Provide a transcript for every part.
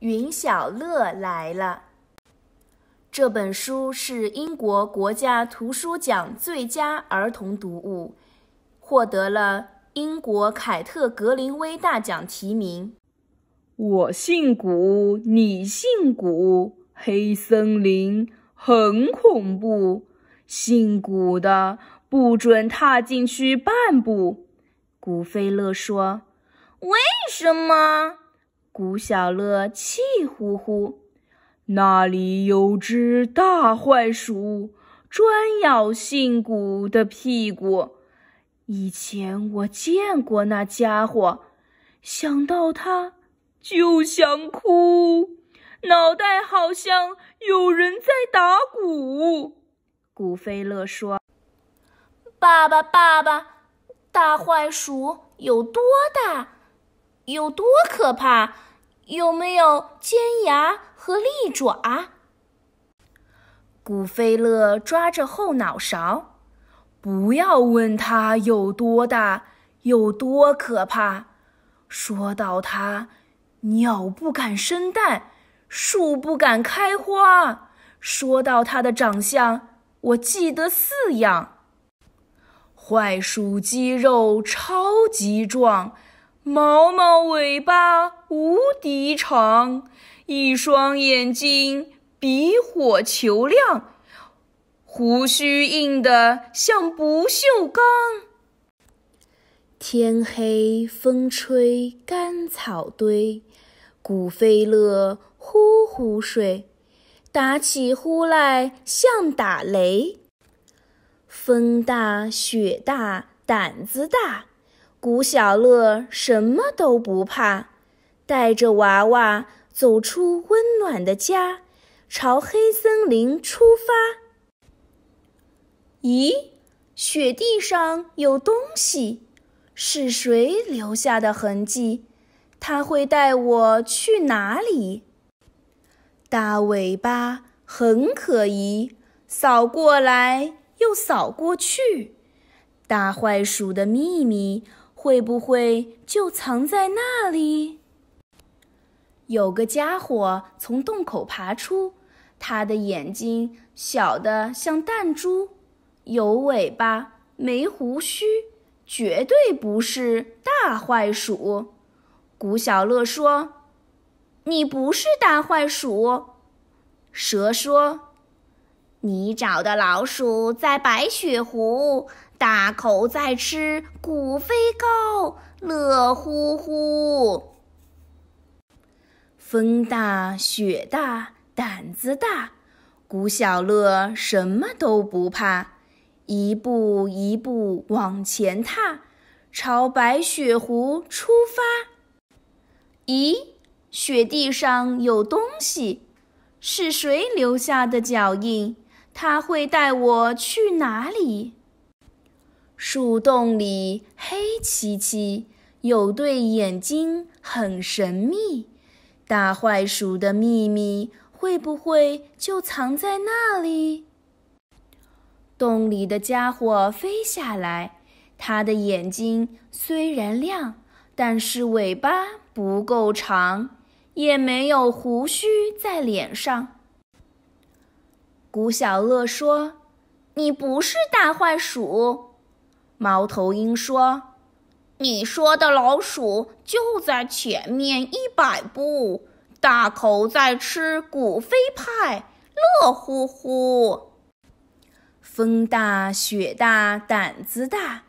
云小乐来了。这本书是英国国家图书奖最佳儿童读物，获得了英国凯特格林威大奖提名。我姓古，你姓古，黑森林很恐怖，姓古的不准踏进去半步。古菲勒说：“为什么？”古小乐气呼呼：“那里有只大坏鼠，专咬姓古的屁股。以前我见过那家伙，想到他就想哭。脑袋好像有人在打鼓。”古飞乐说：“爸爸，爸爸，大坏鼠有多大？有多可怕？”有没有尖牙和利爪？古菲勒抓着后脑勺，不要问他有多大，有多可怕。说到它，鸟不敢生蛋，树不敢开花。说到它的长相，我记得四样：坏鼠肌肉超级壮。毛毛尾巴无敌长，一双眼睛比火球亮，胡须硬的像不锈钢。天黑风吹干草堆，古飞乐呼呼睡，打起呼来像打雷。风大雪大胆子大。古小乐什么都不怕，带着娃娃走出温暖的家，朝黑森林出发。咦，雪地上有东西，是谁留下的痕迹？他会带我去哪里？大尾巴很可疑，扫过来又扫过去，大坏鼠的秘密。会不会就藏在那里？有个家伙从洞口爬出，他的眼睛小得像弹珠，有尾巴没胡须，绝对不是大坏鼠。古小乐说：“你不是大坏鼠。”蛇说：“你找的老鼠在白雪湖。”大口在吃骨飞高，乐乎乎。风大雪大胆子大，古小乐什么都不怕，一步一步往前踏，朝白雪湖出发。咦，雪地上有东西，是谁留下的脚印？他会带我去哪里？树洞里黑漆漆，有对眼睛很神秘。大坏鼠的秘密会不会就藏在那里？洞里的家伙飞下来，它的眼睛虽然亮，但是尾巴不够长，也没有胡须在脸上。古小乐说：“你不是大坏鼠。”猫头鹰说：“你说的老鼠就在前面一百步，大口在吃古飞派，乐乎乎。风大雪大胆子大，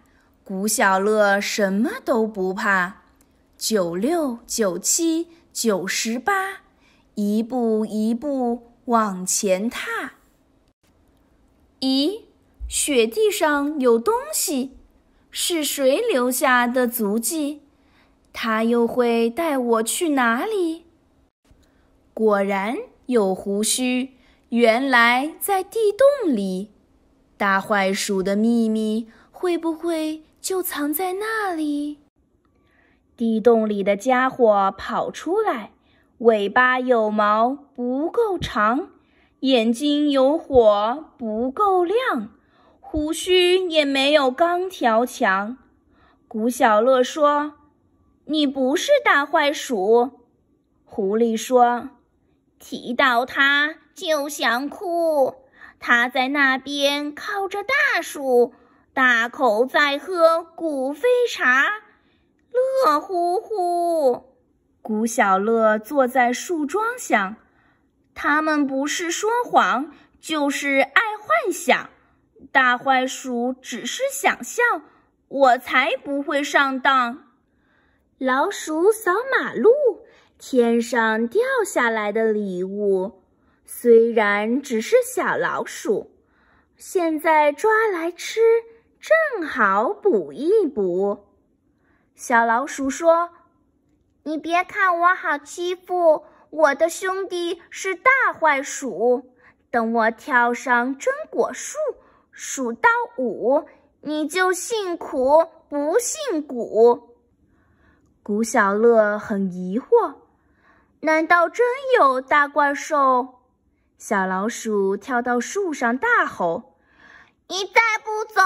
古小乐什么都不怕。九六九七九十八，一步一步往前踏。咦，雪地上有东西。”是谁留下的足迹？他又会带我去哪里？果然有胡须，原来在地洞里。大坏鼠的秘密会不会就藏在那里？地洞里的家伙跑出来，尾巴有毛不够长，眼睛有火不够亮。胡须也没有钢条强，古小乐说：“你不是大坏鼠。”狐狸说：“提到它就想哭。”它在那边靠着大树，大口在喝古非茶，乐乎乎。古小乐坐在树桩想：“他们不是说谎，就是爱幻想。”大坏鼠只是想象，我才不会上当。老鼠扫马路，天上掉下来的礼物，虽然只是小老鼠，现在抓来吃，正好补一补。小老鼠说：“你别看我好欺负，我的兄弟是大坏鼠，等我跳上榛果树。”数到五，你就姓苦不姓古。古小乐很疑惑，难道真有大怪兽？小老鼠跳到树上大吼：“你再不走，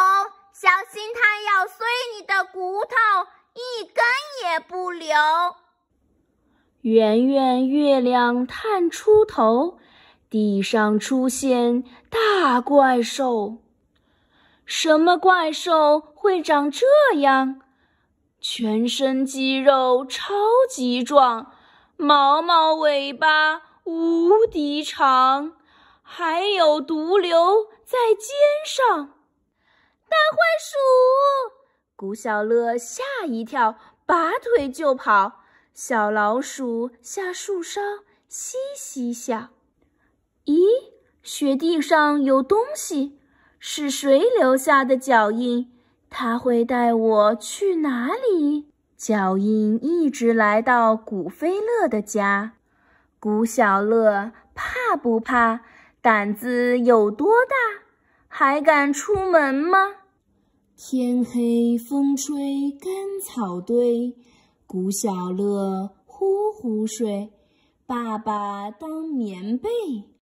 小心它咬碎你的骨头，一根也不留！”圆圆月亮探出头，地上出现大怪兽。什么怪兽会长这样？全身肌肉超级壮，毛毛尾巴无敌长，还有毒瘤在肩上。大坏鼠，古小乐吓一跳，拔腿就跑。小老鼠下树梢，嘻嘻笑。咦，雪地上有东西。是谁留下的脚印？他会带我去哪里？脚印一直来到古菲乐的家。古小乐怕不怕？胆子有多大？还敢出门吗？天黑风吹干草堆，古小乐呼呼睡，爸爸当棉被。